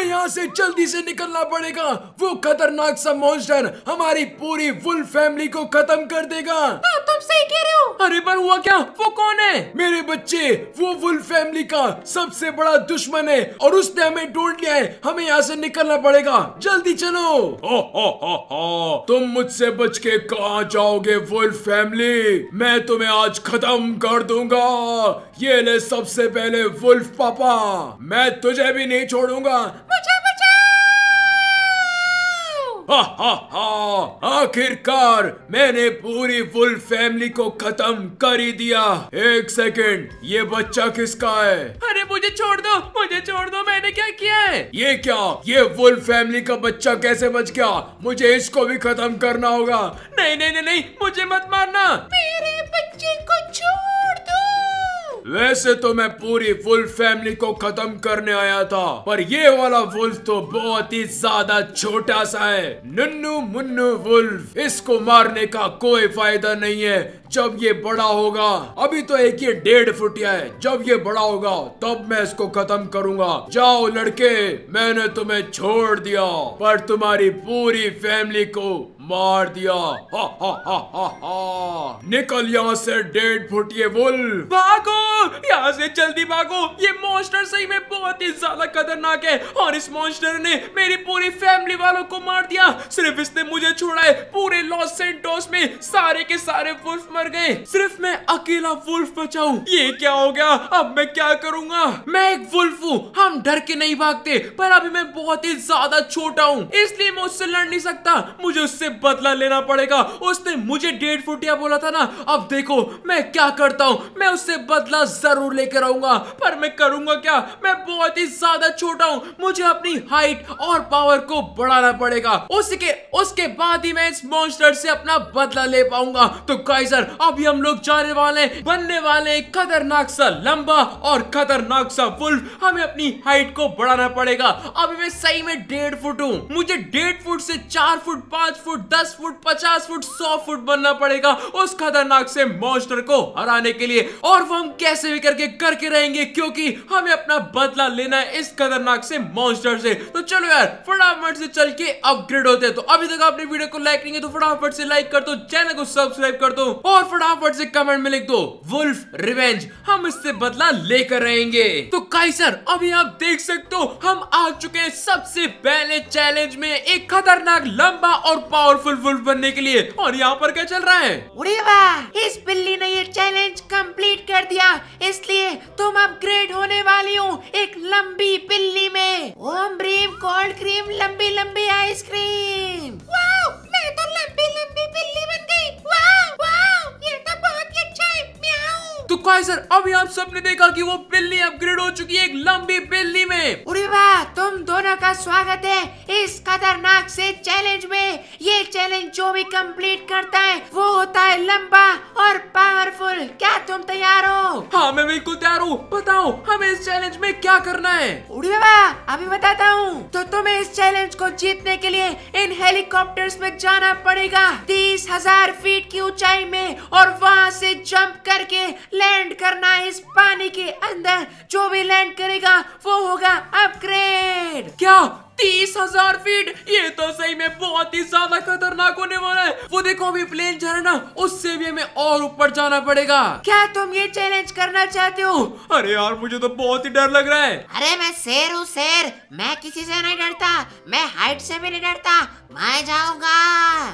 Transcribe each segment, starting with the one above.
हमें यहाँ से जल्दी से निकलना पड़ेगा वो खतरनाक सा मॉन्स्टर हमारी पूरी फुल फैमिली को खत्म कर देगा तो तुम सही कह रहे हो अरे पर हुआ क्या वो कौन है मेरे बच्चे वो फुल फैमिली का सबसे बड़ा दुश्मन है और उसने हमें ढूंढ लिया है हमें यहाँ से निकलना पड़ेगा जल्दी चलो हो हो हो हो तुम मुझसे बच के कहा जाओगे फुल फैमिली मैं तुम्हें आज खत्म कर दूंगा ये ले सबसे पहले वुल्फ पापा मैं तुझे भी नहीं छोड़ूंगा आखिरकार मैंने पूरी फुल फैमिली को खत्म कर ही दिया एक सेकेंड ये बच्चा किसका है अरे मुझे छोड़ दो मुझे छोड़ दो मैंने क्या किया है ये क्या ये फुल फैमिली का बच्चा कैसे बच गया मुझे इसको भी खत्म करना होगा नहीं नहीं नहीं, नहीं मुझे मत मारना मेरे बच्चे को छोड़ वैसे तो मैं पूरी वुल्फ फैमिली को खत्म करने आया था पर ये वाला वुल्फ तो बहुत ही ज्यादा छोटा सा है नन्नू मुन्नू वुल्फ इसको मारने का कोई फायदा नहीं है जब ये बड़ा होगा अभी तो एक ये डेढ़ फुटिया है जब ये बड़ा होगा तब मैं इसको खत्म करूंगा जाओ लड़के मैंने तुम्हें छोड़ दिया पर तुम्हारी पूरी फैमिली को मार दिया हा हा हा हा हा निकल यहाँ से डेढ़ फुट ये वुल्फ भागो यहाँ से जल्दी भागो ये मॉन्स्टर सही में बहुत ही ज्यादा खतरनाक है और इस मॉन्स्टर ने मेरी पूरी फैमिली वालों को मार दिया सिर्फ इसने मुझे छोड़ा है पूरे लॉस सेंटोस में सारे के सारे वुल्फ मर गए सिर्फ मैं अकेला वुल्फ बचाऊ ये क्या हो गया अब मैं क्या करूंगा मैं एक वुल्फ हूँ हम डर के नहीं भागते पर अभी मैं बहुत ही ज्यादा छोटा हूँ इसलिए मैं उससे लड़ नहीं सकता मुझे उससे बदला लेना पड़ेगा उसने मुझे डेढ़ फुटिया बोला था ना अब देखो मैं क्या करता हूँ मैं उससे बदला जरूर लेकर आऊंगा पर मैं करूंगा क्या मैं बहुत ही ज्यादा छोटा हूँ मुझे अपनी हाइट और पावर को बढ़ाना पड़ेगा उसके उसके बाद ही मैं इस मॉन्स्टर से अपना बदला ले पाऊंगा तो गाइजर अभी हम लोग जाने वाले बनने वाले खतरनाक सा लंबा और खतरनाक सा वुल्फ हमें अपनी हाइट को बढ़ाना पड़ेगा अभी मैं सही में डेढ़ फुट हूँ मुझे डेढ़ फुट से चार फुट पांच फुट दस फुट पचास फुट सौ फुट बनना पड़ेगा उस खतरनाक से मॉन्स्टर को हराने के लिए और वो हम कैसे भी करके करके रहेंगे क्योंकि हमें अपना बदला लेना है इस खतरनाक से मॉन्स्टर से तो चलो यार फटाफट से चल के अपग्रेड होते हैं तो अभी तक आपने वीडियो को लाइक नहीं है तो फटाफट से लाइक कर दो चैनल को सब्सक्राइब कर दो और फटाफट से कमेंट में लिख दो वुल्फ रिवेंज हम इससे बदला लेकर रहेंगे तो कई सर अभी आप देख सकते हो हम आ चुके हैं सबसे पहले चैलेंज में एक खतरनाक लंबा और पावर पावरफुल वुल्फ बनने के लिए और यहाँ पर क्या चल रहा है उड़े वाह इस बिल्ली ने ये चैलेंज कंप्लीट कर दिया इसलिए तुम अपग्रेड होने वाली हो एक लंबी बिल्ली में ओम ब्रीम कोल्ड क्रीम लंबी लंबी आइसक्रीम मैं तो लंबी लंबी बिल्ली बन गई वाह वाह भाई सर अभी आप सबने देखा कि वो बिल्ली अपग्रेड हो चुकी है एक लंबी बिल्ली में अरे वाह तुम दोनों का स्वागत है इस खतरनाक से चैलेंज में ये चैलेंज जो भी कंप्लीट करता है वो होता है लंबा और पावरफुल क्या तुम तैयार हो हाँ मैं बिल्कुल तैयार हूँ बताओ हमें इस चैलेंज में क्या करना है उड़ी वाह अभी बताता हूँ तो तुम्हें इस चैलेंज को जीतने के लिए इन हेलीकॉप्टर्स में जाना पड़ेगा तीस हजार फीट की ऊंचाई में और वहाँ से जंप करके लैंड लैंड करना है इस पानी के अंदर जो भी लैंड करेगा वो होगा अपग्रेड क्या तीस हजार फीट ये तो सही में बहुत ही ज्यादा खतरनाक होने वाला है वो देखो अभी प्लेन जा रहा ना उससे भी हमें और ऊपर जाना पड़ेगा क्या तुम ये चैलेंज करना चाहते हो अरे यार मुझे तो बहुत ही डर लग रहा है अरे मैं शेर हूँ शेर मैं किसी से नहीं डरता मैं हाइट से भी नहीं डरता मैं जाऊंगा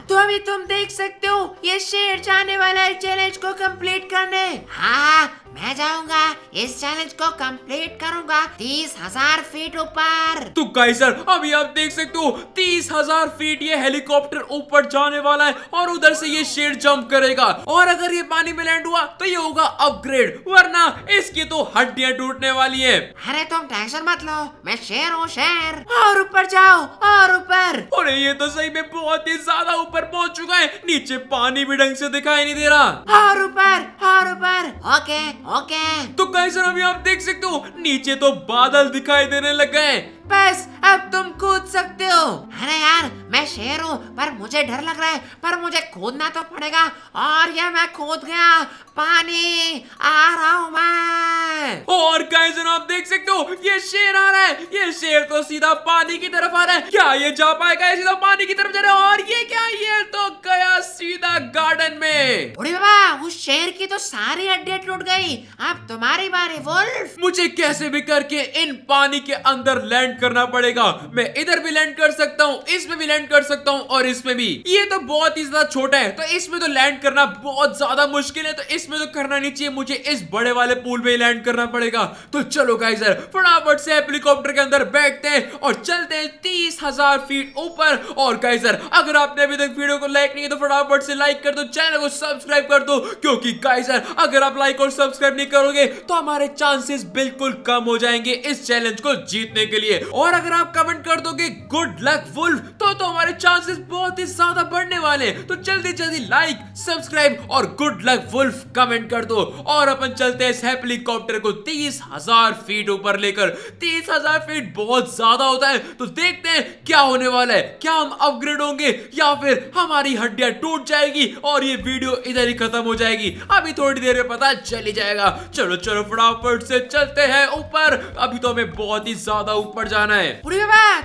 तो अभी तुम देख सकते हो ये शेर जाने वाला है चैलेंज को कम्प्लीट करने हाँ, हाँ मैं जाऊंगा इस चैलेंज को कंप्लीट करूंगा तीस हजार फीट ऊपर तो सर अभी आप देख सकते हो तीस हजार फीट ये हेलीकॉप्टर ऊपर जाने वाला है और उधर से ये शेर जंप करेगा और अगर ये पानी में लैंड हुआ तो ये होगा अपग्रेड वरना इसकी तो हड्डियाँ टूटने वाली है अरे तुम टेंशन मत लो मैं शेर हूँ शेर और ऊपर जाओ और ऊपर अरे ये तो सही में बहुत ही ज्यादा ऊपर पहुँच चुका है नीचे पानी भी ढंग से दिखाई नहीं दे रहा और ऊपर और ऊपर ओके ओके तो गाइस और अभी आप देख सकते हो नीचे तो बादल दिखाई देने लग गए बस अब तुम कूद सकते हो अरे यार मैं शेर हूँ पर मुझे डर लग रहा है पर मुझे कूदना तो पड़ेगा और ये मैं कूद गया पानी आ रहा हूँ मैं और गाइस आप देख सकते हो ये शेर आ रहा है ये शेर तो सीधा पानी की तरफ आ रहा है क्या ये जा पाएगा सीधा पानी की तरफ जा रहा है और ये क्या ये तो गया सीधा गार्डन में अरे बाबा उस शेर की तो सारी हड्डियां टूट गई अब तुम्हारी बारी वुल्फ मुझे कैसे भी करके इन पानी के अंदर लैंड लैंड करना पड़ेगा मैं इधर भी लैंड कर सकता हूँ इसमें भी लैंड कर सकता हूँ और इसमें भी ये तो बहुत ही ज्यादा छोटा है तो इसमें तो लैंड करना बहुत ज्यादा मुश्किल है तो इसमें तो करना नहीं चाहिए मुझे इस बड़े वाले पुल में लैंड करना पड़ेगा तो चलो गाइस फटाफट से हेलीकॉप्टर के अंदर बैठते हैं और चलते हैं तीस हजार फीट ऊपर और गाइस अगर आपने अभी तक वीडियो को लाइक नहीं है तो फटाफट से लाइक कर दो चैनल को सब्सक्राइब कर दो क्योंकि गाइस अगर आप लाइक और सब्सक्राइब नहीं करोगे तो हमारे चांसेस बिल्कुल कम हो जाएंगे इस चैलेंज को जीतने के लिए और अगर आप कमेंट कर दोगे गुड लक वुल्फ तो तो हमारे चांसेस बहुत ही ज्यादा बढ़ने वाले तो जल्दी जल्दी लाइक सब्सक्राइब और गुड लक वुल्फ कमेंट कर दो और अपन चलते हैं इस हेलीकॉप्टर को तीस हजार फीट ऊपर लेकर तीस हजार फीट बहुत ज्यादा होता है तो देखते हैं क्या होने वाला है क्या हम अपग्रेड होंगे या फिर हमारी हड्डियां टूट जाएगी और ये वीडियो इधर ही खत्म हो जाएगी अभी थोड़ी देर में पता चली जाएगा चलो चलो फटाफट से चलते हैं ऊपर अभी तो हमें बहुत ही ज्यादा ऊपर जाना है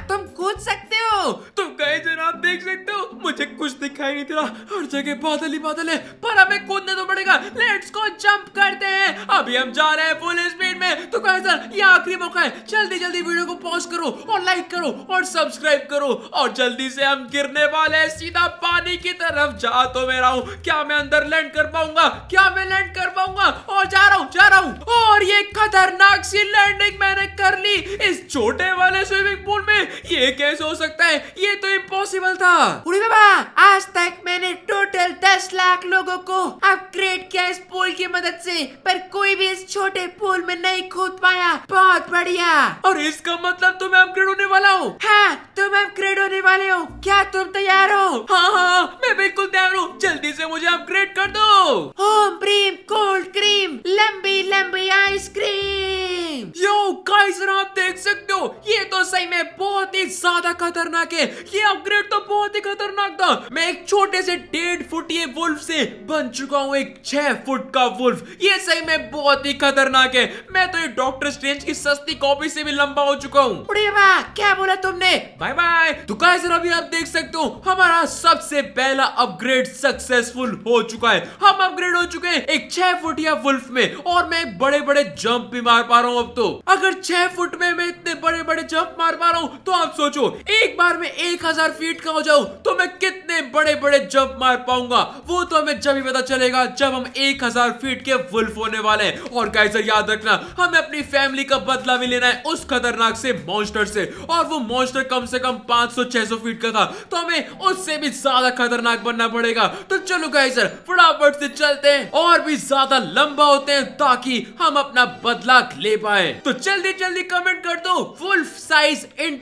तुम कूद सकते हो तुम गाइस आप देख सकते हो मुझे कुछ दिखाई नहीं दे रहा हर जगह बादल ही बादल है पर हमें कूदने तो पड़ेगा लेट्स गो जंप करते हैं अभी हम जा रहे हैं फुल स्पीड में तो गाइस ये आखिरी मौका है जल्दी जल्दी वीडियो को पॉज करो और लाइक करो और सब्सक्राइब करो और जल्दी से हम गिरने वाले हैं सीधा पानी की तरफ जा तो मैं रहा हूँ क्या मैं अंदर लैंड कर पाऊंगा क्या मैं लैंड कर पाऊंगा और जा रहा हूँ जा रहा हूँ और ये खतरनाक सी लैंडिंग मैंने कर ली इस छोटे वाले स्विमिंग पूल में ये कैसे हो सकता है ये तो ये इम्पॉसिबल था अरे बाबा आज तक मैंने टोटल दस लाख लोगों को अपग्रेड किया इस पुल की मदद से पर कोई भी इस छोटे पुल में नहीं खोद पाया बहुत बढ़िया और इसका मतलब तुम तो अपग्रेड होने वाला हूँ हाँ तुम अपग्रेड होने वाले हो क्या तुम तैयार हो हाँ हाँ मैं बिल्कुल तैयार हूँ जल्दी से मुझे अपग्रेड कर दो होम क्रीम कोल्ड क्रीम लंबी लंबी आइसक्रीम यो गाइस आप देख सकते हो ये तो सही में बहुत ही ज्यादा खतरनाक है ये ये अपग्रेड तो बहुत ही खतरनाक था मैं एक छोटे से डेढ़ फुट ये वुल्फ से बन चुका हूँ एक छह फुट का वुल्फ ये सही में बहुत ही खतरनाक है मैं तो ये डॉक्टर स्ट्रेंज की सस्ती कॉपी से भी लंबा हो चुका हूँ क्या बोला तुमने बाय बाय तो गाइस अभी आप देख सकते हो हमारा सबसे पहला अपग्रेड सक्सेसफुल हो चुका है हम अपग्रेड हो चुके हैं एक छह फुट या वुल्फ में और मैं बड़े बड़े जंप भी मार पा रहा हूँ अब तो अगर छह फुट में मैं इतने बड़े बड़े जंप मार पा रहा हूँ तो आप सोचो एक बार में एक हजार फीट का हो जाऊं तो मैं कितने बड़े बड़े जंप मार पाऊंगा वो तो हमें जब ही पता चलेगा जब हम एक हजार फीट के वुल्फ होने वाले हैं और गाइजर याद रखना हमें अपनी फैमिली का बदला भी लेना है उस खतरनाक से मॉन्स्टर से और वो मॉन्स्टर कम से कम पांच सौ छह सौ फीट का था तो हमें उससे भी ज्यादा खतरनाक बनना पड़ेगा तो चलो गाइजर फटाफट से चलते हैं और भी ज्यादा लंबा होते हैं ताकि हम अपना बदला ले पाए तो जल्दी जल्दी कमेंट कर दो वुल्फ साइज इन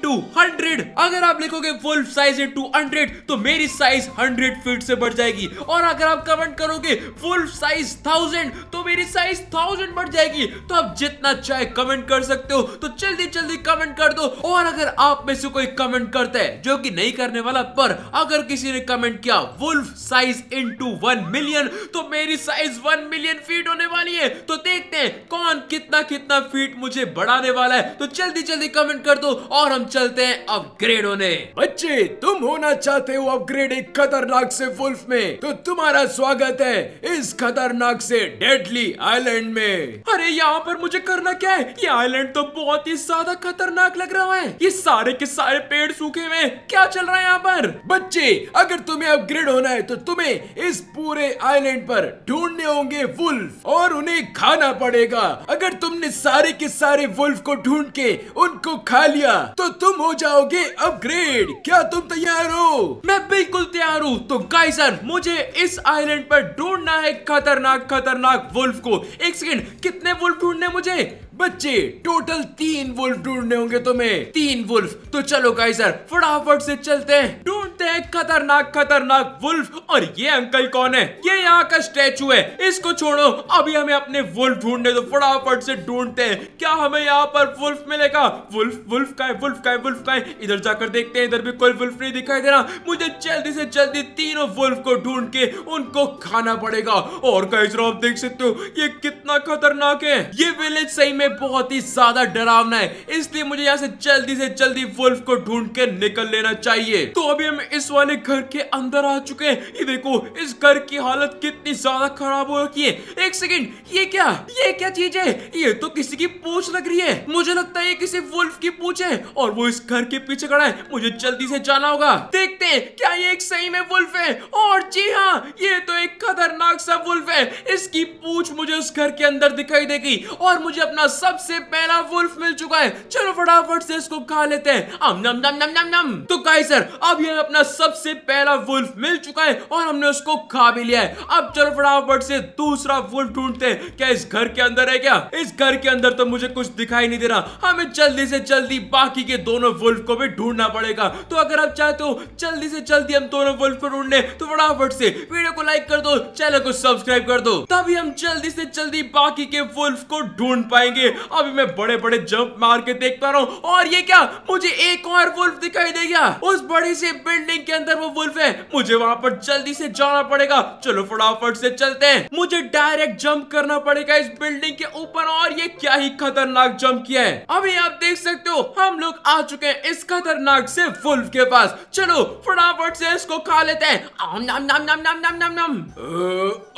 अगर आप लिखोगे वुल्फ फुल साइज है 200 तो मेरी साइज 100 फीट से बढ़ जाएगी और अगर आप कमेंट करोगे फुल साइज 1000 तो मेरी साइज 1000 बढ़ जाएगी तो आप जितना चाहे कमेंट कर सकते हो तो जल्दी जल्दी कमेंट कर दो और अगर आप में से कोई कमेंट करता है जो कि नहीं करने वाला पर अगर किसी ने कमेंट किया वुल्फ साइज इनटू 1 मिलियन तो मेरी साइज 1 मिलियन फीट होने वाली है तो देखते हैं कौन कितना कितना फीट मुझे बढ़ाने वाला है तो जल्दी जल्दी कमेंट कर दो और हम चलते हैं अपग्रेड होने बच्चे बच्चे तुम होना चाहते हो अपग्रेड एक खतरनाक से वुल्फ में तो तुम्हारा स्वागत है इस खतरनाक से डेडली आइलैंड में अरे यहाँ पर मुझे करना क्या है ये आइलैंड तो बहुत ही ज्यादा खतरनाक लग रहा है ये सारे के सारे पेड़ सूखे हुए क्या चल रहा है यहाँ पर बच्चे अगर तुम्हें अपग्रेड होना है तो तुम्हें इस पूरे आइलैंड पर ढूंढने होंगे वुल्फ और उन्हें खाना पड़ेगा अगर तुमने सारे के सारे वुल्फ को ढूंढ के उनको खा लिया तो तुम हो जाओगे अपग्रेड क्या क्या तुम तैयार हो मैं बिल्कुल तैयार हूँ तो गाइस सर मुझे इस आइलैंड पर ढूंढना है खतरनाक खतरनाक वुल्फ को एक सेकेंड कितने वुल्फ ढूंढने मुझे बच्चे टोटल तीन वुल्फ ढूंढने होंगे तुम्हें तीन वुल्फ तो चलो गाई सर फटाफट से चलते हैं ढूंढते हैं खतरनाक खतरनाक वुल्फ और ये अंकल कौन है ये यहाँ का स्टेचू है इसको छोड़ो अभी हमें अपने वुल्फ ढूंढने तो फटाफट से ढूंढते हैं क्या हमें यहाँ पर वुल्फ मिलेगा वुल्फ वुल्फ का है वुल्फ का है वुल्फ का है इधर जाकर देखते हैं इधर भी कोई वुल्फ नहीं दिखाई दे रहा मुझे जल्दी से जल्दी तीनों वुल्फ को ढूंढ के उनको खाना पड़ेगा और गाइस आप देख सकते हो ये कितना खतरनाक है ये विलेज सही में में बहुत ही ज्यादा डरावना है इसलिए मुझे यहाँ से जल्दी से जल्दी वुल्फ को ढूंढ के निकल लेना चाहिए तो अभी हम इस वाले घर के अंदर आ चुके हैं ये देखो इस घर की हालत कितनी ज्यादा खराब हो रखी है एक सेकेंड ये क्या ये क्या चीज है ये तो किसी की पूछ लग रही है मुझे लगता है ये किसी वुल्फ की पूछ है और वो इस घर के पीछे खड़ा है मुझे जल्दी से जाना होगा देखते हैं क्या ये एक सही में वुल्फ है और जी हाँ ये तो एक खतरनाक सा वुल्फ है इसकी पूछ मुझे उस घर के अंदर दिखाई देगी और मुझे अपना सबसे पहला वुल्फ मिल चुका है चलो फटाफट से इसको खा लेते हैं अम नम नम नम नम नम तो गाइस सर अब ये अपना सबसे पहला वुल्फ मिल चुका है और हमने उसको खा भी लिया है अब चलो फटाफट से दूसरा वुल्फ ढूंढते हैं क्या इस घर के अंदर है क्या इस घर के अंदर तो मुझे कुछ दिखाई नहीं दे रहा हमें जल्दी से जल्दी बाकी के दोनों वुल्फ को भी ढूंढना पड़ेगा तो अगर आप चाहते हो तो जल्दी से जल्दी हम दोनों वुल्फ को ढूंढने तो फटाफट से वीडियो को लाइक कर दो चैनल को सब्सक्राइब कर दो तभी हम जल्दी से जल्दी बाकी के वुल्फ को ढूंढ पाएंगे अभी मैं बड़े बड़े जंप मार के देख पा रहा हूँ और ये क्या मुझे एक और वुल्फ दिखाई दे गया उस बड़ी सी बिल्डिंग के अंदर वो वुल्फ है मुझे वहाँ पर जल्दी से जाना पड़ेगा चलो फटाफट से चलते हैं मुझे डायरेक्ट जंप करना पड़ेगा इस बिल्डिंग के ऊपर और ये क्या ही खतरनाक जंप किया है अभी आप देख सकते हो हम लोग आ चुके हैं इस खतरनाक से वुल्फ के पास चलो फटाफट से इसको खा लेते हैं आम नाम नाम नाम नाम नाम नाम नाम।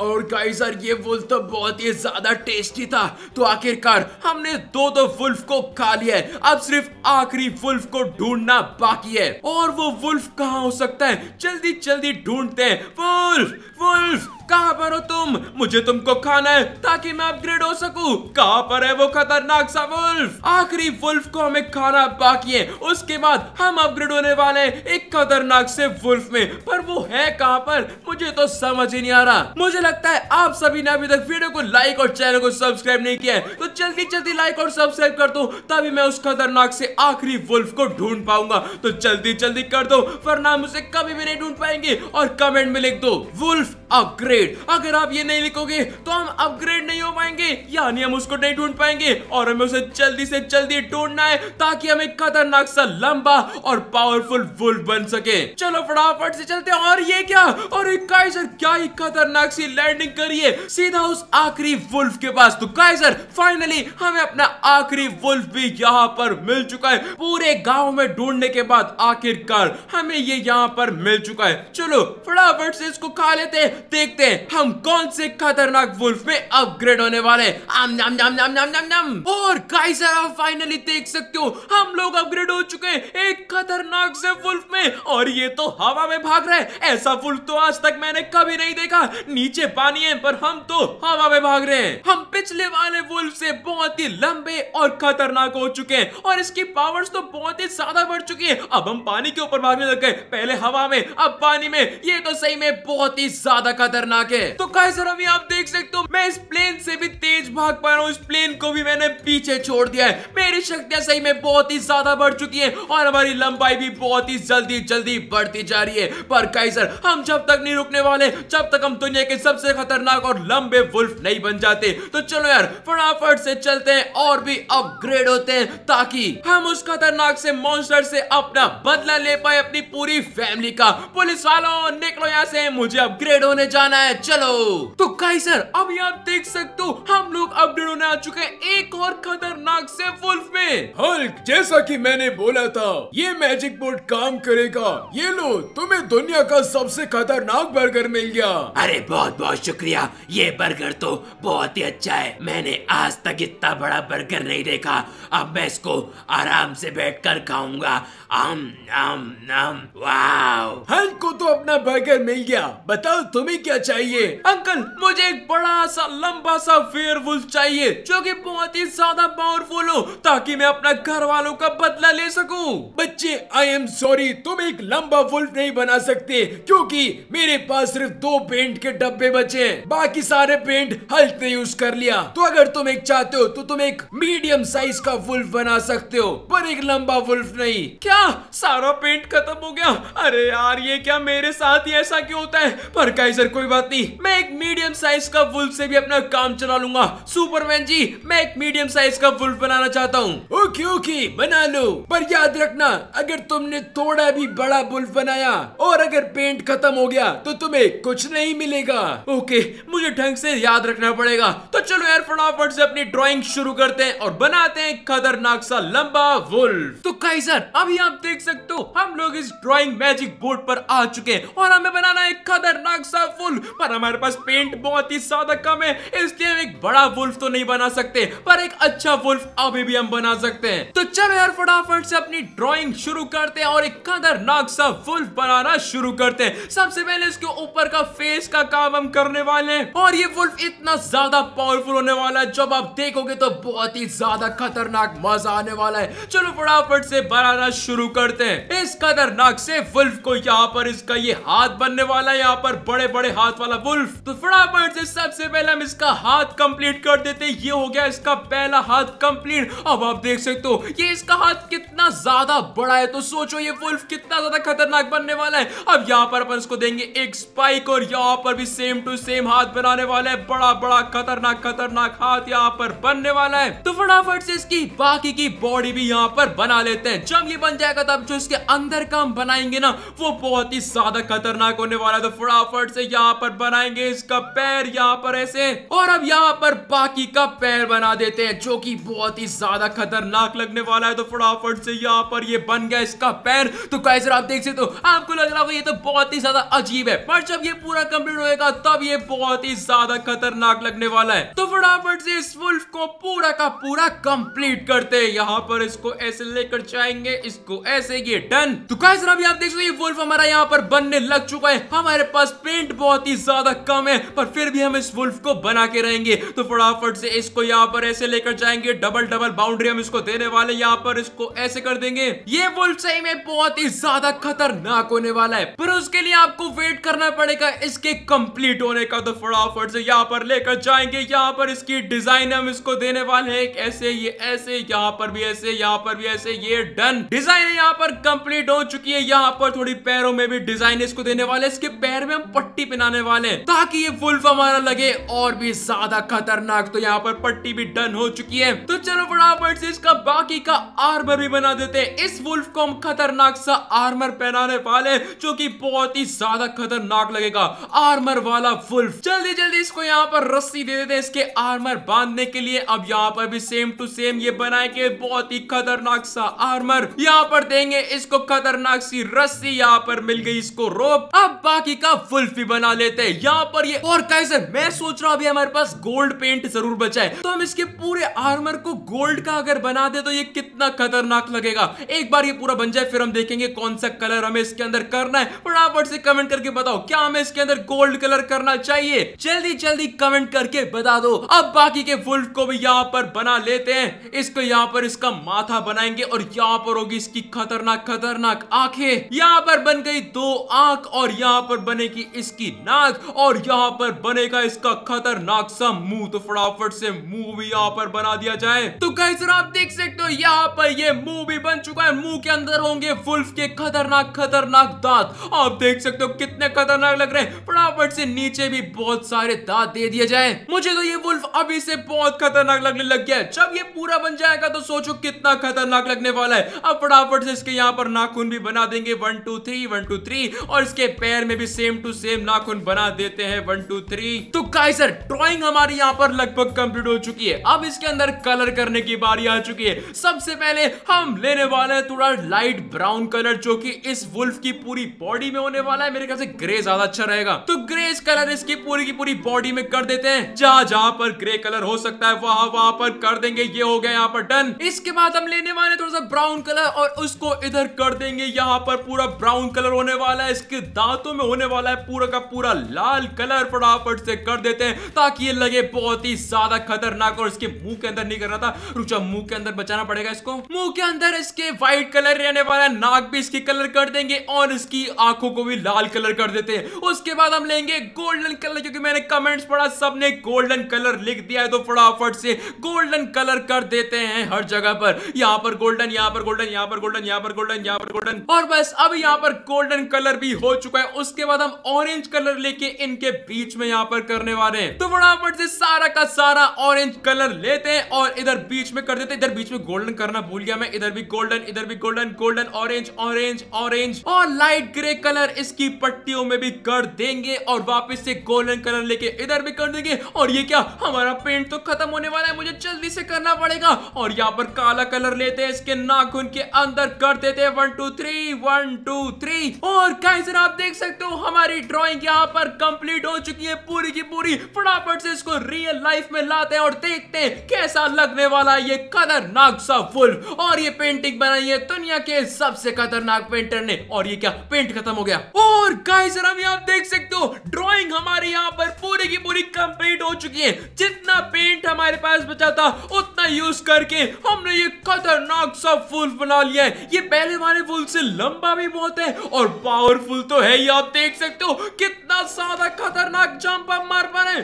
और गाइस यार ये वुल्फ तो बहुत ही ज्यादा टेस्टी था तो आखिरकार हमने दो दो वुल्फ को खा लिया है अब सिर्फ आखिरी वुल्फ को ढूंढना बाकी है और वो वुल्फ कहाँ हो सकता है जल्दी जल्दी ढूंढते हैं वुल्फ वुल्फ कहाँ पर हो तुम मुझे तुमको खाना है ताकि मैं अपग्रेड हो सकूं कहाँ पर है वो खतरनाक सा वुल्फ आखिरी वुल्फ को हमें खाना बाकी है उसके बाद हम अपग्रेड होने वाले हैं एक खतरनाक से वुल्फ में पर वो है कहाँ पर मुझे तो समझ ही नहीं आ रहा मुझे लगता है आप सभी ने अभी तक वीडियो को लाइक और चैनल को सब्सक्राइब नहीं किया है तो जल्दी जल्दी लाइक और सब्सक्राइब कर दो तभी मैं उस खतरनाक से आखिरी वुल्फ को ढूंढ पाऊंगा तो जल्दी जल्दी कर दो वरना मुझे कभी भी नहीं ढूंढ पाएंगे और कमेंट में लिख दो वुल्फ अपग्रेड अपग्रेड अगर आप ये नहीं लिखोगे तो हम अपग्रेड नहीं हो पाएंगे यानी हम उसको नहीं ढूंढ पाएंगे और हमें उसे जल्दी से जल्दी ढूंढना है ताकि हम एक खतरनाक सा लंबा और पावरफुल वुल बन सके चलो फटाफट से चलते हैं और ये क्या और काइजर क्या ही खतरनाक सी लैंडिंग करिए सीधा उस आखिरी वुल्फ के पास तो काइजर फाइनली हमें अपना आखिरी वुल्फ भी यहाँ पर मिल चुका है पूरे गांव में ढूंढने के बाद आखिरकार हमें ये यहाँ पर मिल चुका है चलो फटाफट से इसको खा लेते देखते हम कौन से खतरनाक वुल्फ में अपग्रेड होने वाले आम नम नम नम नम नम नम और गाइस आप फाइनली देख सकते हो हम लोग अपग्रेड हो चुके हैं एक खतरनाक से वुल्फ में और ये तो हवा में भाग रहे ऐसा वुल्फ तो आज तक मैंने कभी नहीं देखा नीचे पानी है पर हम तो हवा में भाग रहे हैं हम पिछले वाले वुल्फ से बहुत ही लंबे और खतरनाक हो चुके हैं और इसकी पावर्स तो बहुत ही ज्यादा बढ़ चुकी है अब हम पानी के ऊपर भागने लग गए पहले हवा में अब पानी में ये तो सही में बहुत ही ज्यादा खतरनाक खतरनाक है तो सर अभी आप देख सकते हो मैं इस प्लेन से भी तेज भाग पा रहा हूँ इस प्लेन को भी मैंने पीछे छोड़ दिया है मेरी शक्तियां सही में बहुत ही ज्यादा बढ़ चुकी है और हमारी लंबाई भी बहुत ही जल्दी जल्दी बढ़ती जा रही है पर कैसर हम जब तक नहीं रुकने वाले जब तक हम दुनिया के सबसे खतरनाक और लंबे वुल्फ नहीं बन जाते तो चलो यार फटाफट से चलते हैं और भी अपग्रेड होते हैं ताकि हम उस खतरनाक से मॉन्स्टर से अपना बदला ले पाए अपनी पूरी फैमिली का पुलिस वालों निकलो यहाँ से मुझे अपग्रेड होने जाना है चलो तो सर अब यहाँ देख सकते हो हम लोग अपडेट होने आ चुके हैं एक और खतरनाक से वुल्फ में हल्क जैसा कि मैंने बोला था ये मैजिक बोर्ड काम करेगा ये लो तुम्हें दुनिया का सबसे खतरनाक बर्गर मिल गया अरे बहुत बहुत शुक्रिया ये बर्गर तो बहुत ही अच्छा है मैंने आज तक इतना बड़ा बर्गर नहीं देखा अब मैं इसको आराम से बैठ कर खाऊंगा आम आम आम वाह हल्क को तो अपना बर्गर मिल गया बताओ तुम्हें क्या चाहिए चाहिए अंकल मुझे एक बड़ा सा लंबा सा फेयर चाहिए जो कि बहुत ही ज्यादा पावरफुल हो ताकि मैं अपना घर वालों का बदला ले सकूं बच्चे आई एम सॉरी तुम एक लंबा वुल्फ नहीं बना सकते क्योंकि मेरे पास सिर्फ दो पेंट के डब्बे बचे हैं बाकी सारे पेंट हल्क ने यूज कर लिया तो अगर तुम एक चाहते हो तो तुम एक मीडियम साइज का वुल्फ बना सकते हो पर एक लंबा वुल्फ नहीं क्या सारा पेंट खत्म हो गया अरे यार ये क्या मेरे साथ ही ऐसा क्यों होता है पर काइजर कोई बात बात मैं एक मीडियम साइज का वुल्फ से भी अपना काम चला लूंगा सुपरमैन जी मैं एक मीडियम साइज का वुल्फ बनाना चाहता हूँ ओके ओके बना लो पर याद रखना अगर तुमने थोड़ा भी बड़ा वुल्फ बनाया और अगर पेंट खत्म हो गया तो तुम्हें कुछ नहीं मिलेगा ओके मुझे ढंग से याद रखना पड़ेगा तो चलो यार फटाफट से अपनी ड्रॉइंग शुरू करते हैं और बनाते हैं खतरनाक सा लंबा वुल्फ तो कई सर अभी आप देख सकते हो हम लोग इस ड्रॉइंग मैजिक बोर्ड पर आ चुके हैं और हमें बनाना है खतरनाक सा वुल्फ पर हमारे पास पेंट बहुत ही ज्यादा कम है इसलिए हम एक बड़ा वुल्फ तो नहीं बना सकते पर एक अच्छा वुल्फ अभी भी हम बना सकते हैं तो चलो यार फटाफट से अपनी ड्रॉइंग शुरू करते हैं और एक खतरनाक सा वुल्फ बनाना शुरू करते हैं सबसे पहले इसके ऊपर का फेस का काम हम करने वाले हैं और ये वुल्फ इतना ज्यादा पावरफुल होने वाला है जब आप देखोगे तो बहुत ही ज्यादा खतरनाक मजा आने वाला है चलो फटाफट से बनाना शुरू करते हैं इस खतरनाक से वुल्फ को यहाँ पर इसका ये हाथ बनने वाला है यहाँ पर बड़े बड़े हाथ वाला वुल्फ तो फटाफट से सबसे पहले हम इसका हाथ कंप्लीट कर देते हैं ये हो गया इसका पहला हाथ कंप्लीट अब आप देख सकते हो ये इसका हाथ कितना ज्यादा बड़ा है तो सोचो ये वुल्फ कितना ज्यादा खतरनाक बनने वाला है अब यहाँ पर अपन इसको देंगे एक स्पाइक और यहाँ पर भी सेम टू सेम हाथ बनाने वाला है बड़ा बड़ा खतरनाक खतरनाक हाथ यहाँ पर बनने वाला है तो फटाफट से इसकी बाकी की बॉडी भी यहाँ पर बना लेते हैं जब ये बन जाएगा तब जो इसके अंदर का हम बनाएंगे ना वो बहुत ही ज्यादा खतरनाक होने वाला है तो फटाफट से यहाँ पर पर बनाएंगे इसका पैर यहाँ पर ऐसे और अब यहाँ पर बाकी का पैर बना देते हैं जो कि बहुत ही ज्यादा खतरनाक लगने वाला है तो फटाफट से यहाँ पर ये बन गया इसका पैर तो कैसे आप देख सकते हो आपको लग रहा होगा ये तो बहुत ही ज्यादा अजीब है पर जब ये पूरा कम्प्लीट होगा तब ये बहुत ही ज्यादा खतरनाक लगने वाला है तो फटाफट से इस वुल्फ को पूरा का पूरा कम्प्लीट करते है यहाँ पर इसको ऐसे लेकर जाएंगे इसको ऐसे ये डन तो कैसे आप देख सकते हो ये वुल्फ हमारा यहाँ पर बनने लग चुका है हमारे पास पेंट बहुत ही ज्यादा कम है पर फिर भी हम इस वुल्फ को बना के रहेंगे तो फटाफट से इसको यहाँ पर ऐसे लेकर जाएंगे डबल डबल बाउंड्री हम इसको देने वाले यहाँ पर इसको ऐसे कर देंगे ये वुल्फ सही में बहुत ही ज्यादा खतरनाक होने वाला है पर उसके लिए आपको वेट करना पड़ेगा इसके कंप्लीट होने का तो फटाफट से यहाँ पर लेकर जाएंगे यहाँ पर इसकी डिजाइन हम इसको देने वाले है ऐसे ये ऐसे यहाँ पर भी ऐसे यहाँ पर भी ऐसे ये डन डिजाइन यहाँ पर कंप्लीट हो चुकी है यहाँ पर थोड़ी पैरों में भी डिजाइन इसको देने वाले इसके पैर में हम पट्टी पिनाने वाले वाले हैं ताकि ये फुल हमारा लगे और भी ज्यादा खतरनाक तो यहाँ पर पट्टी भी डन हो चुकी है तो चलो फटाफट से इसका बाकी का आर्मर भी बना देते हैं इस वुल्फ को हम खतरनाक सा आर्मर पहनाने वाले जो कि बहुत ही ज्यादा खतरनाक लगेगा आर्मर वाला वुल्फ जल्दी जल्दी इसको यहाँ पर रस्सी दे देते हैं इसके आर्मर बांधने के लिए अब यहाँ पर भी सेम टू सेम ये बनाए के बहुत ही खतरनाक सा आर्मर यहाँ पर देंगे इसको खतरनाक सी रस्सी यहाँ पर मिल गई इसको रोप अब बाकी का वुल्फ भी बना लेते लेते हैं यहाँ पर ये और सर मैं सोच रहा हूँ अभी हमारे पास गोल्ड पेंट जरूर बचा है तो हम इसके पूरे आर्मर को गोल्ड का अगर बना दे तो ये कितना खतरनाक लगेगा एक बार ये पूरा बन जाए फिर हम देखेंगे कौन सा कलर हमें इसके अंदर करना है फटाफट से कमेंट करके बताओ क्या हमें इसके अंदर गोल्ड कलर करना चाहिए जल्दी जल्दी कमेंट करके बता दो अब बाकी के वुल्फ को भी यहाँ पर बना लेते हैं इसको यहाँ पर इसका माथा बनाएंगे और यहाँ पर होगी इसकी खतरनाक खतरनाक आंखें यहाँ पर बन गई दो आंख और यहाँ पर बनेगी इसकी नाक साथ और यहाँ पर बनेगा इसका खतरनाक सा मुंह तो फटाफट से मुंह भी यहाँ पर बना दिया जाए तो कई सर आप देख सकते हो यहाँ पर ये मुंह भी बन चुका है मुंह के अंदर होंगे फुल्फ के खतरनाक खतरनाक दांत आप देख सकते हो कितने खतरनाक लग रहे हैं फटाफट से नीचे भी बहुत सारे दांत दे दिए जाए मुझे तो ये वुल्फ अभी से बहुत खतरनाक लगने लग गया है जब ये पूरा बन जाएगा तो सोचो कितना खतरनाक लगने वाला है अब फटाफट से इसके यहाँ पर नाखून भी बना देंगे one two three one two three और इसके पैर में भी सेम टू सेम नाखून बना देते हैं वन टू थ्री तो काई सर ड्रॉइंग हमारी यहाँ पर लगभग कंप्लीट हो चुकी है अब इसके अंदर कलर करने की बारी आ चुकी है सबसे पहले हम लेने वाले हैं थोड़ा लाइट ब्राउन कलर जो कि इस वुल्फ की पूरी बॉडी में होने वाला है मेरे ख्याल से ग्रे ज्यादा अच्छा रहेगा तो ग्रे कलर इसकी पूरी की पूरी बॉडी में कर देते हैं जहाँ जहाँ पर ग्रे कलर हो सकता है वहां वहां पर कर देंगे ये हो गया यहाँ पर डन इसके बाद हम लेने वाले थोड़ा सा ब्राउन कलर और उसको इधर कर देंगे यहाँ पर पूरा ब्राउन कलर होने वाला है इसके दांतों में होने वाला है पूरा का पूरा लाल कलर फटाफट से कर देते हैं ताकि ये लगे बहुत ही ज्यादा खतरनाक और इसके मुंह के अंदर नहीं करना था रुचा मुंह के अंदर बचाना पड़ेगा इसको मुंह के अंदर इसके व्हाइट कलर रहने वाला नाक भी इसकी कलर कर देंगे और इसकी आंखों को भी लाल कलर कर देते हैं उसके बाद हम लेंगे गोल्डन कलर क्योंकि मैंने कमेंट्स पढ़ा सबने गोल्डन कलर लिख दिया है तो फटाफट से गोल्डन कलर कर देते हैं हर जगह पर यहाँ पर गोल्डन यहाँ पर गोल्डन यहाँ पर गोल्डन यहाँ पर गोल्डन यहाँ पर गोल्डन और बस अब यहाँ पर गोल्डन कलर भी हो चुका है उसके बाद हम ऑरेंज कलर ले लेके इनके बीच में यहाँ पर करने वाले हैं तो फटाफट से सारा का सारा ऑरेंज कलर लेते हैं और इधर बीच में कर देते इधर बीच में गोल्डन करना भूल गया मैं इधर भी गोल्डन इधर भी golden golden orange orange orange और लाइट ग्रे कलर इसकी पट्टियों में भी कर देंगे और वापस से गोल्डन कलर लेके इधर भी कर देंगे और ये क्या हमारा पेंट तो खत्म होने वाला है मुझे जल्दी से करना पड़ेगा और यहाँ पर काला कलर लेते हैं इसके नाखून के अंदर कर देते हैं one two three one two three और कैसे आप देख सकते हो हमारी ड्रॉइंग यहाँ पर पर कंप्लीट हो चुकी है पूरी की पूरी फटाफट से इसको रियल लाइफ में लाते हैं और देखते हैं कैसा लगने वाला है ये खतरनाक सा फुल और ये पेंटिंग बनाई है दुनिया के सबसे खतरनाक पेंटर ने और ये क्या पेंट खत्म हो गया और गाइस हम आप देख सकते हो ड्राइंग हमारे यहाँ पर पूरी की पूरी कंप्लीट हो चुकी है जितना पेंट हमारे पास बचा था उतना यूज करके हमने ये खतरनाक सा फूल बना लिया है ये पहले वाले फूल से लंबा भी बहुत है और पावरफुल तो है ही आप देख सकते हो कितना ज्यादा खतरनाक जंप अब मार पा रहे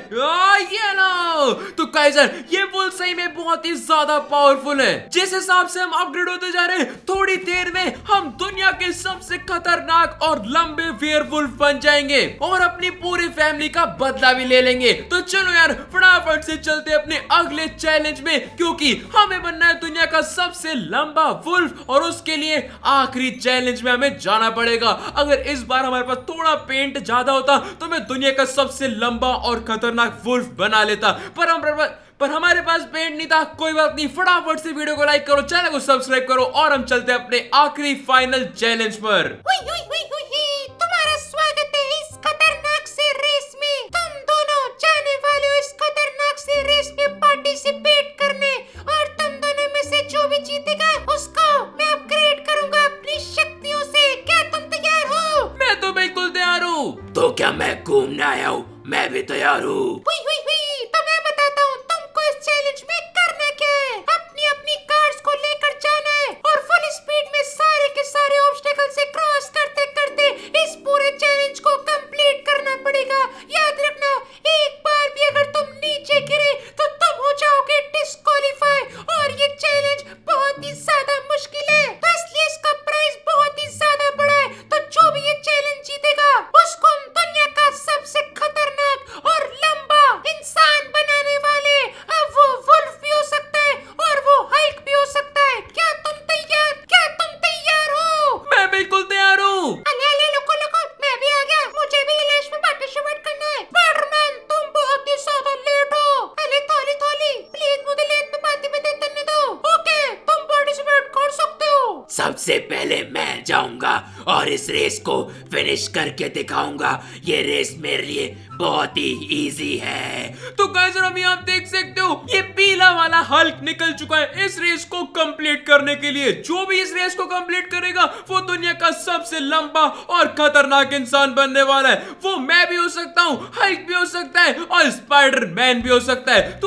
ये ना तो कैसर ये बुल सही में बहुत ही ज्यादा पावरफुल है जिस हिसाब से हम अपग्रेड होते जा रहे हैं थोड़ी देर में हम दुनिया के सबसे खतरनाक और लंबे वेयरवुल्फ बन जाएंगे और अपनी पूरी फैमिली का बदला भी ले लेंगे तो चलो यार फटाफट से चलते अपने अगले चैलेंज में क्योंकि हमें बनना है दुनिया का सबसे लंबा वुल्फ और उसके लिए आखिरी चैलेंज में हमें जाना पड़ेगा अगर इस बार हमारे पास थोड़ा पेंट ज्यादा होता तो मैं दुनिया का सबसे लंबा और खतरनाक वुल्फ बना लेता पर हम पर हमारे पास पेंट नहीं था कोई बात नहीं फटाफट से वीडियो को लाइक करो चैनल को सब्सक्राइब करो और हम चलते हैं अपने आखिरी फाइनल चैलेंज पर स्वागत है तुम दोनों पार्टिसिपेट करने और तुम दोनों में से जो भी जीतेगा क्या मैं घूमने आया हूँ मैं भी तैयार हूँ तो मैं बताता हूँ तुमको इस चैलेंज में करना क्या है अपनी अपनी कार्स को लेकर जाना है और फुल स्पीड में सारे के सारे ऑब्स्टेकल से क्रॉस करते करते इस पूरे चैलेंज को कंप्लीट करना पड़ेगा याद रखना रेस को फिनिश करके दिखाऊंगा ये रेस मेरे लिए बहुत ही इजी है तो गाइस आप देख सकते हो ये पीला वाला हल्क निकल चुका है इस रेस को कंप्लीट करने के लिए जो भी इस रेस को कंप्लीट करेगा वो दुनिया का सबसे लंबा और खतरनाक इंसान बनने वाला है वो मैं भी हो सकता हूँ हल्क भी हो सकता है और स्पाइडर मैन भी हो सकता है तो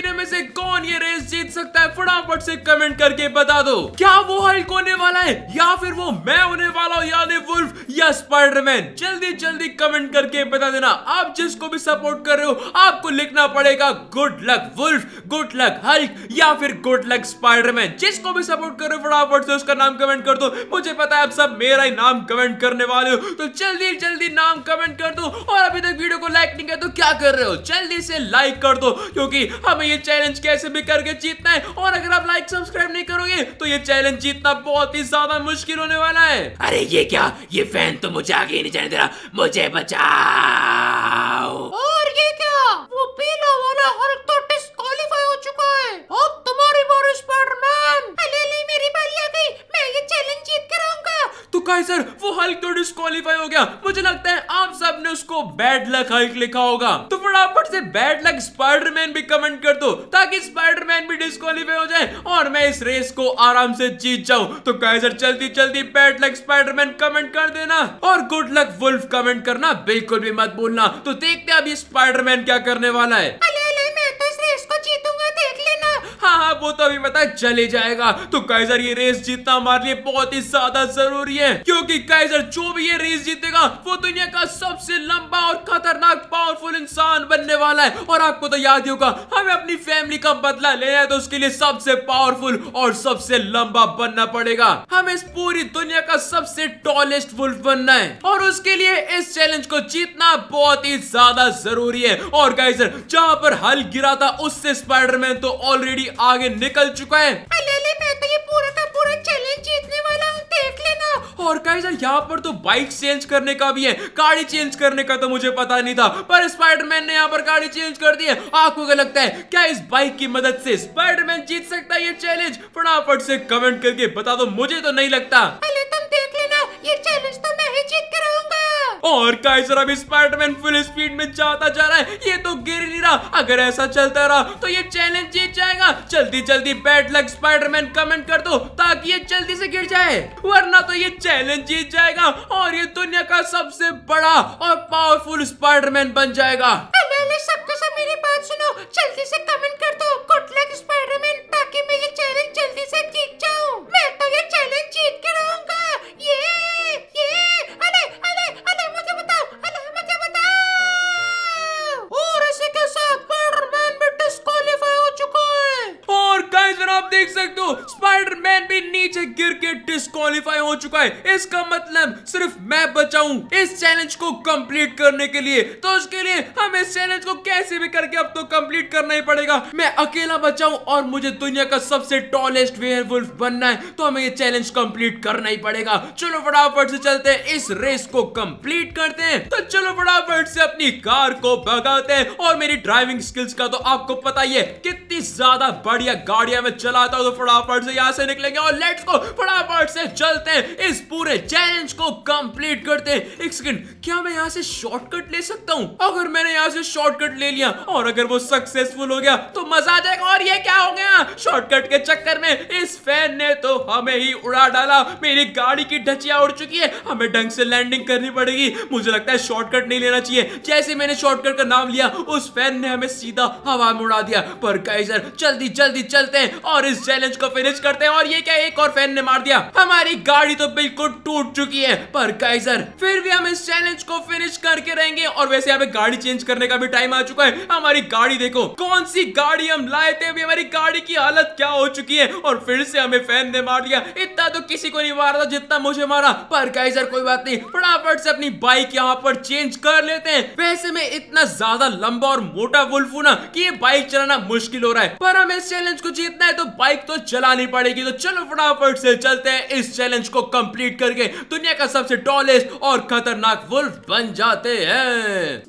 तीनों में से कौन ये रेस जीत सकता है फटाफट से कमेंट करके बता दो क्या वो हल्क होने वाला है या फिर वो मैं होने वाला हूँ यानी वुल्फ या स्पाइडरमैन जल्दी जल्दी कमेंट करके बता देना आप जिसको भी सपोर्ट कर रहे हो आपको लिखना पड़ेगा good luck wolf good luck Hulk या फिर गुड लक स्पाइडरमैन जिसको भी सपोर्ट कर रहे हो फटाफट से उसका नाम कमेंट कर दो मुझे पता है आप सब मेरा ही नाम कमेंट करने वाले हो तो जल्दी जल्दी नाम कमेंट कर दो और अभी तक वीडियो को लाइक नहीं किया तो क्या कर रहे हो जल्दी से लाइक कर दो क्योंकि हमें ये चैलेंज कैसे भी करके जीतना है और अगर आप लाइक सब्सक्राइब नहीं करोगे तो ये चैलेंज जीतना बहुत ही ज्यादा मुश्किल होने वाला है अरे ये क्या ये फैन तो मुझे आगे नहीं जाने दे रहा मुझे बचाओ और ये क्या वो पीला वाला हल्क तो डिस्क्वालीफाई हो चुका है अब तुम्हारी बारी स्पाइडरमैन अरे ले मेरी बारी आ गई मैं ये चैलेंज जीत कर आऊंगा तो काय सर वो हल्क तो डिस्क्वालीफाई हो गया मुझे लगता है आप सबने उसको बैड लक हल्क लिखा होगा तो फटाफट से बैड लक स्पाइडरमैन भी कमेंट कर दो तो, ताकि स्पाइडरमैन भी डिस्कालीफाई हो जाए और मैं इस रेस को आराम से जीत जाऊं तो कैसर जल्दी जल्दी बैट लक स्पाइडरमैन कमेंट कर देना और गुड लक वुल्फ कमेंट करना बिल्कुल भी मत बोलना तो देखते अभी स्पाइडरमैन क्या करने वाला है अले अले मैं तो इस रेस को जीतूंगा देख ले हाँ हाँ वो तो अभी पता चले जाएगा तो कैजर ये रेस जीतना हमारे लिए बहुत ही ज्यादा जरूरी है क्योंकि काइजर जो भी ये रेस जीतेगा वो दुनिया का सबसे लंबा और खतरनाक पावरफुल इंसान बनने वाला है और आपको तो याद ही होगा हमें अपनी फैमिली का बदला लेना है तो उसके लिए सबसे पावरफुल और सबसे लंबा बनना पड़ेगा हमें इस पूरी दुनिया का सबसे टॉलेस्ट वुल्फ बनना है और उसके लिए इस चैलेंज को जीतना बहुत ही ज्यादा जरूरी है और गाइजर जहाँ पर हल गिरा था उससे स्पाइडरमैन तो ऑलरेडी आगे निकल चुका है अलेले मैं तो और यहाँ पर तो बाइक चेंज करने का भी है गाड़ी चेंज करने का तो मुझे पता नहीं था पर स्पाइडरमैन ने यहाँ पर गाड़ी चेंज कर दी है आपको क्या लगता है क्या इस बाइक की मदद से स्पाइडरमैन जीत सकता है ये चैलेंज फटाफट से कमेंट करके बता दो मुझे तो नहीं लगता और गाइस अब स्पाइडरमैन फुल स्पीड में जाता जा रहा है ये तो गिर नहीं रहा अगर ऐसा चलता रहा तो ये चैलेंज जीत जाएगा जल्दी जल्दी बैड लक स्पाइडरमैन कमेंट कर दो ताकि ये जल्दी से गिर जाए वरना तो ये चैलेंज जीत जाएगा और ये दुनिया का सबसे बड़ा और पावरफुल स्पाइडरमैन बन जाएगा सब मेरी बात सुनो जल्दी से कमेंट कर दो गुड लक स्पाइडरमैन ताकि मैं ये चैलेंज जल्दी से जीत जाऊं मैं तो ये चैलेंज जीत के रहूंगा ये गाइस और आप देख सकते हो स्पाइडरमैन भी नीचे गिर के डिस्कालीफाई हो चुका है इसका मतलब सिर्फ मैं बचाऊ इस चैलेंज को कंप्लीट करने के लिए तो उसके लिए हम इस चैलेंज को कैसे भी करके अब तो कंप्लीट करना ही पड़ेगा मैं अकेला बचाऊ और मुझे दुनिया का सबसे टॉलेस्ट वेयरवुल्फ बनना है तो हमें ये चैलेंज कंप्लीट करना ही पड़ेगा चलो फटाफट से चलते हैं इस रेस को कंप्लीट करते हैं तो चलो फटाफट से अपनी कार को भगाते हैं और मेरी ड्राइविंग स्किल्स का तो आपको पता ही है कितनी ज्यादा बढ़िया गाड़ी गाड़िया में चलाता हूँ तो फटाफट से यहाँ से निकलेंगे और लेट्स को फटाफट से चलते हैं इस पूरे चैलेंज को कंप्लीट करते हैं एक सेकंड क्या मैं यहाँ से शॉर्टकट ले सकता हूँ अगर मैंने यहाँ से शॉर्टकट ले लिया और अगर वो सक्सेसफुल हो गया तो मजा आ जाएगा और ये क्या हो गया शॉर्टकट के चक्कर में इस फैन ने तो हमें ही उड़ा डाला मेरी गाड़ी की ढचिया उड़ चुकी है हमें ढंग से लैंडिंग करनी पड़ेगी मुझे लगता है शॉर्टकट नहीं लेना चाहिए जैसे मैंने शॉर्टकट का नाम लिया उस फैन ने हमें सीधा हवा में उड़ा दिया पर कैसे जल्दी जल्दी जल्दी करते हैं और इस चैलेंज को फिनिश करते हैं और ये क्या एक और फैन ने मार दिया हमारी गाड़ी तो बिल्कुल टूट चुकी है पर काइजर फिर भी हम इस चैलेंज को फिनिश करके रहेंगे और वैसे यहाँ पे गाड़ी चेंज करने का भी टाइम आ चुका है हमारी गाड़ी देखो कौन सी गाड़ी हम लाए थे अभी हमारी गाड़ी की हालत क्या हो चुकी है और फिर से हमें फैन ने मार दिया इतना तो किसी को नहीं मारा था जितना मुझे मारा पर काइजर कोई बात नहीं फटाफट से अपनी बाइक यहाँ पर चेंज कर लेते हैं वैसे में इतना ज्यादा लंबा और मोटा वुल्फू ना कि ये बाइक चलाना मुश्किल हो रहा है पर हम इस चैलेंज को जीतना है तो बाइक तो चलानी पड़ेगी तो चलो फटाफट से चलते हैं इस चैलेंज को कंप्लीट करके दुनिया का सबसे टॉलेस्ट और खतरनाक वुल्फ बन जाते हैं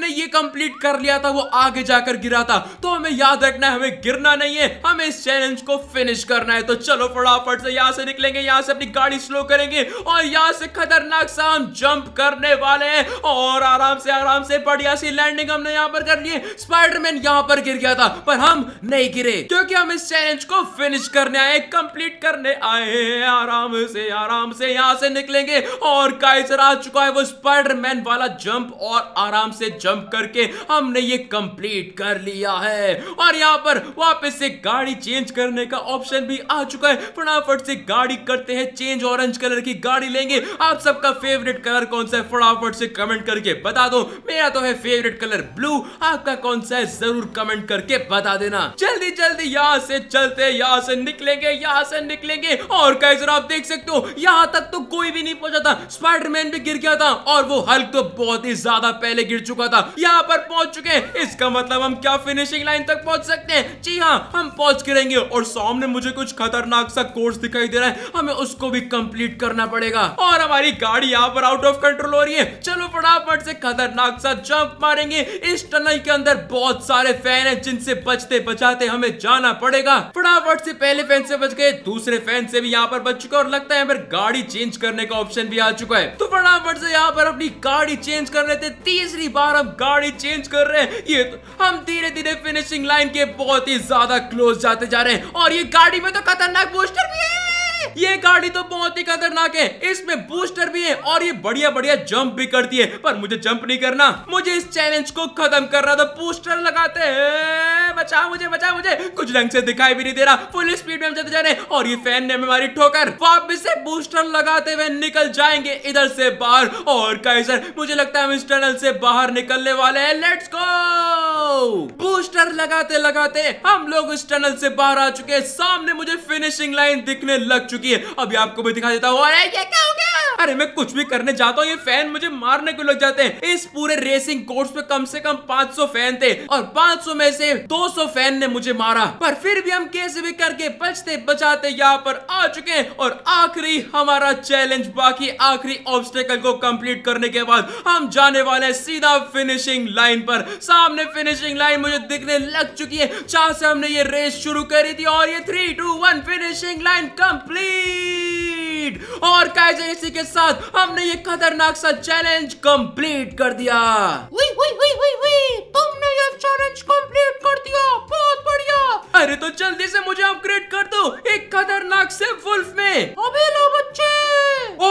ने ये कंप्लीट कर लिया था वो आगे जाकर गिरा था तो हमें याद रखना है हमें गिरना नहीं है हमें इस चैलेंज को फिनिश करना है तो चलो फटाफट से यहाँ से निकलेंगे यहाँ से अपनी गाड़ी स्लो करेंगे और यहाँ से खतरनाक सा हम जंप करने वाले हैं और आराम से आराम से बढ़िया सी लैंडिंग हमने यहाँ पर कर ली स्पाइडरमैन यहाँ पर गिर गया था पर हम नहीं गिरे क्योंकि हम इस चैलेंज को फिनिश करने आए कंप्लीट करने आए हैं आराम से आराम से यहाँ से निकलेंगे और काइजर आ चुका है वो स्पाइडरमैन वाला जंप और आराम से जंप करके हमने ये कंप्लीट कर लिया है और यहाँ पर वापस से गाड़ी चेंज करने का ऑप्शन भी आ चुका है फटाफट से गाड़ी करते हैं चेंज ऑरेंज कलर की गाड़ी लेंगे आप सबका फेवरेट कलर कौन सा है फटाफट से कमेंट करके बता दो मेरा तो है फेवरेट कलर ब्लू आपका कौन सा है जरूर कमेंट करके बता देना जल्दी जल्दी यहाँ यहाँ से चलते यहाँ से निकलेंगे यहाँ से निकलेंगे और कई कैसे आप देख सकते हो यहाँ तक तो कोई भी नहीं पहुंचा था स्पाइडरमैन भी गिर गया था और वो हल्क तो बहुत ही ज्यादा पहले गिर चुका था यहाँ पर पहुंच चुके इसका मतलब हम क्या फिनिशिंग लाइन तक पहुंच सकते हैं जी हाँ हम पहुंच करेंगे और सामने मुझे कुछ खतरनाक सा कोर्स दिखाई दे रहा है हमें उसको भी कंप्लीट करना पड़ेगा और हमारी गाड़ी यहाँ पर आउट ऑफ कंट्रोल हो रही है चलो फटाफट से खतरनाक सा जंप मारेंगे इस टनल के अंदर बहुत सारे फैन है जिनसे बचते बचाते हमें जाना करना पड़ेगा फटाफट से पहले फैन से बच गए दूसरे फैन से भी यहाँ पर बच चुका और लगता है गाड़ी चेंज करने का ऑप्शन भी आ चुका है तो फटाफट से यहाँ पर अपनी गाड़ी चेंज कर रहे थे तीसरी बार हम गाड़ी चेंज कर रहे हैं ये तो हम धीरे धीरे फिनिशिंग लाइन के बहुत ही ज्यादा क्लोज जाते जा रहे हैं और ये गाड़ी में तो खतरनाक बूस्टर भी है ये गाड़ी तो बहुत ही खतरनाक है इसमें बूस्टर भी है और ये बढ़िया बढ़िया जंप भी करती है पर मुझे जंप नहीं करना मुझे इस चैलेंज को खत्म करना तो बूस्टर लगाते हैं बचा मुझे बचा मुझे कुछ ढंग से दिखाई भी नहीं दे रहा फुल स्पीड में चलते जा रहे और ये फैन ने हमारी ठोकर वापिस से बूस्टर लगाते हुए निकल जाएंगे इधर से बाहर और कैसे मुझे लगता है हम इस टनल से बाहर निकलने वाले हैं लेट्स गो बूस्टर लगाते लगाते हम लोग इस टनल से बाहर आ चुके हैं सामने मुझे फिनिशिंग लाइन दिखने लग चुकी है अभी आपको भी दिखा देता हूँ ये क्या हो गया अरे मैं कुछ भी करने जाता हूँ ये फैन मुझे मारने को लग जाते हैं इस पूरे रेसिंग कोर्स पे कम से कम 500 फैन थे और 500 में से 200 फैन ने मुझे मारा पर फिर भी हम कैसे भी करके बचते बचाते यहाँ पर आ चुके हैं और आखिरी हमारा चैलेंज बाकी आखिरी ऑब्स्टेकल को कंप्लीट करने के बाद हम जाने वाले हैं सीधा फिनिशिंग लाइन पर सामने फिनिशिंग लाइन मुझे दिखने लग चुकी है चाह से हमने ये रेस शुरू करी थी और ये three two one finishing line complete और कैसे इसी के साथ हमने ये खतरनाक सा चैलेंज कंप्लीट कर दिया तुमने ये चैलेंज कंप्लीट कर दिया बहुत बढ़िया अरे तो जल्दी से मुझे अपग्रेड कर दो एक खतरनाक से वुल्फ में अभी लो बच्चे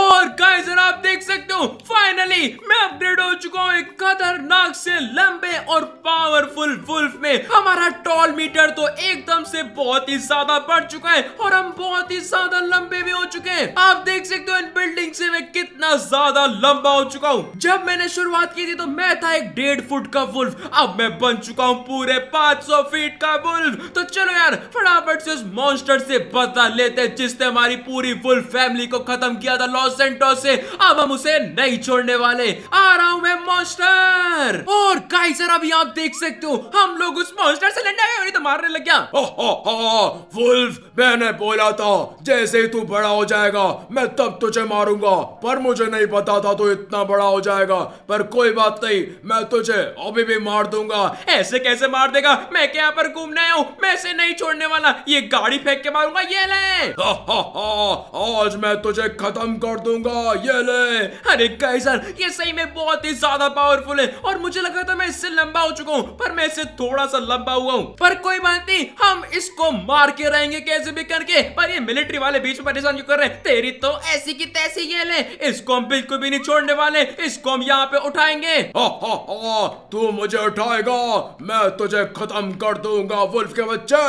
और गाइस आप देख सकते हो फाइनली मैं अपग्रेड हो चुका हूँ एक खतरनाक से लंबे और पावरफुल वुल्फ में हमारा टॉल मीटर तो एकदम से बहुत ही ज्यादा बढ़ चुका है और हम बहुत ही ज्यादा लंबे भी हो चुके हैं आप देख सकते हो इन बिल्डिंग से मैं कितना ज्यादा लंबा हो चुका हूँ जब मैंने शुरुआत की थी तो मैं था एक डेढ़ फुट का वुल्फ अब मैं बन चुका हूँ पूरे पांच सौ फीट का वुल्फ तो चलो यार फटाफट से उस मॉन्स्टर से बता लेते हैं जिसने हमारी पूरी वुल्फ फैमिली को खत्म किया था लॉस एंटो से अब हम उसे नहीं छोड़ने वाले आ रहा हूँ मैं मॉन्स्टर और गाइस अभी आप देख सकते हो हम लोग उस मॉन्स्टर से लड़ने आया तो मारने लग गया ओह ओ, ओ, वुल्फ मैंने बोला था जैसे ही तू बड़ा हो जाएगा मैं तब तुझे मारूंगा पर मुझे नहीं पता था तू इतना बड़ा हो जाएगा पर कोई बात नहीं मैं तुझे अभी भी मार दूंगा ऐसे कैसे मार देगा मैं क्या पर घूमने आया हूँ मैं ऐसे नहीं छोड़ने वाला ये गाड़ी फेंक के मारूंगा ये ले हा, हा, हा, आज मैं तुझे खत्म कर दूंगा ये ले अरे कैसर ये सही में बहुत ही ज्यादा पावरफुल है और मुझे लगा था मैं इससे लंबा हो चुका हूँ पर मैं इससे थोड़ा सा लंबा हुआ हूँ पर कोई बात नहीं हम इसको मार के रहेंगे कैसे से भी करके पर ये मिलिट्री वाले बीच में परेशान क्यों कर रहे तेरी तो ऐसी की तैसी ये ले इसको हम बिल्कुल भी नहीं छोड़ने वाले इसको हम यहाँ पे उठाएंगे तू मुझे उठाएगा मैं तुझे खत्म कर दूंगा वुल्फ के बच्चे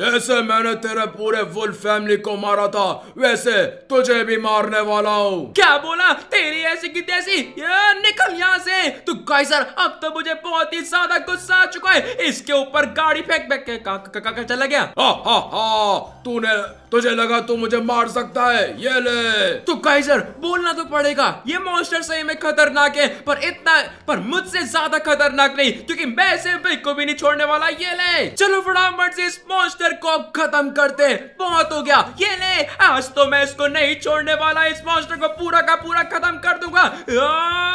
जैसे मैंने तेरे पूरे वुल्फ फैमिली को मारा था वैसे तुझे भी मारने वाला हूँ क्या बोला तेरी ऐसी की तैसी ये निकल यहाँ से तू तो कैसर अब तो मुझे बहुत ही ज्यादा गुस्सा आ चुका है इसके ऊपर गाड़ी फेंक फेंक के चला गया हा हा हा तूने तुझे लगा तू मुझे मार सकता है ये ले तो काइजर बोलना तो पड़ेगा ये मॉन्स्टर सही में खतरनाक है पर इतना पर मुझसे ज्यादा खतरनाक नहीं क्योंकि मैं इसे बिल्कुल भी नहीं छोड़ने वाला ये ले चलो फटाफट से इस मॉन्स्टर को खत्म करते बहुत हो गया ये ले आज तो मैं इसको नहीं छोड़ने वाला इस मॉन्स्टर को पूरा का पूरा खत्म कर दूंगा आ!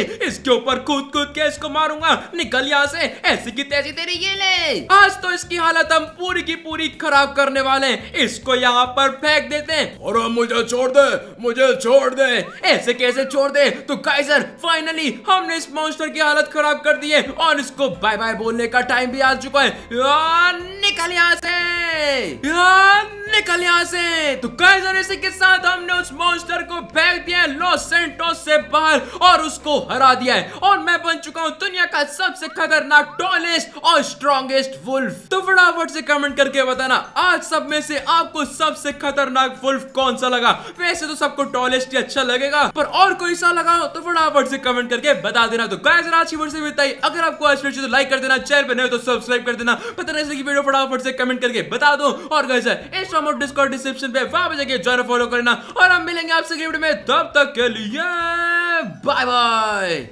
इसके ऊपर कूद कूद के इसको मारूंगा निकल यहाँ से ऐसी की तैसी तेरी ये ले आज तो इसकी हालत हम पूरी की पूरी खराब करने वाले इसको यहाँ पर फेंक देते हैं और मुझे छोड़ दे मुझे छोड़ दे ऐसे कैसे छोड़ दे तो काइजर फाइनली हमने इस मॉन्स्टर की हालत खराब कर दी है और इसको बाय बाय बोलने का टाइम भी आ चुका है यार निकल यहाँ से यार निकल यहाँ से तो काइजर इसी के साथ हमने उस मॉन्स्टर को फेंक दिया लॉस सेंटोस से बाहर और उसको हरा दिया है और मैं बन चुका हूँ दुनिया का सबसे खतरनाक टॉलेस्ट और स्ट्रॉन्गेस्ट वुल्फ तो फटाफट से कमेंट करके बताना आज सब में से आपको सबसे खतरनाक वुल्फ कौन सा लगा वैसे तो सबको टॉलेस्ट ही अच्छा लगेगा पर और कोई सा लगा हो तो फटाफट से कमेंट करके बता देना तो गाय आज की से बताई अगर आपको आज वीडियो तो लाइक कर देना चैनल पर नहीं तो सब्सक्राइब कर देना पता नहीं की वीडियो फटाफट से कमेंट करके बता दो और गाय इंस्टाग्राम और डिस्कॉर्ड डिस्क्रिप्शन पे वहां पे जाके ज्वाइन फॉलो करना और हम मिलेंगे आपसे वीडियो में तब तक के लिए बाय बाय vai!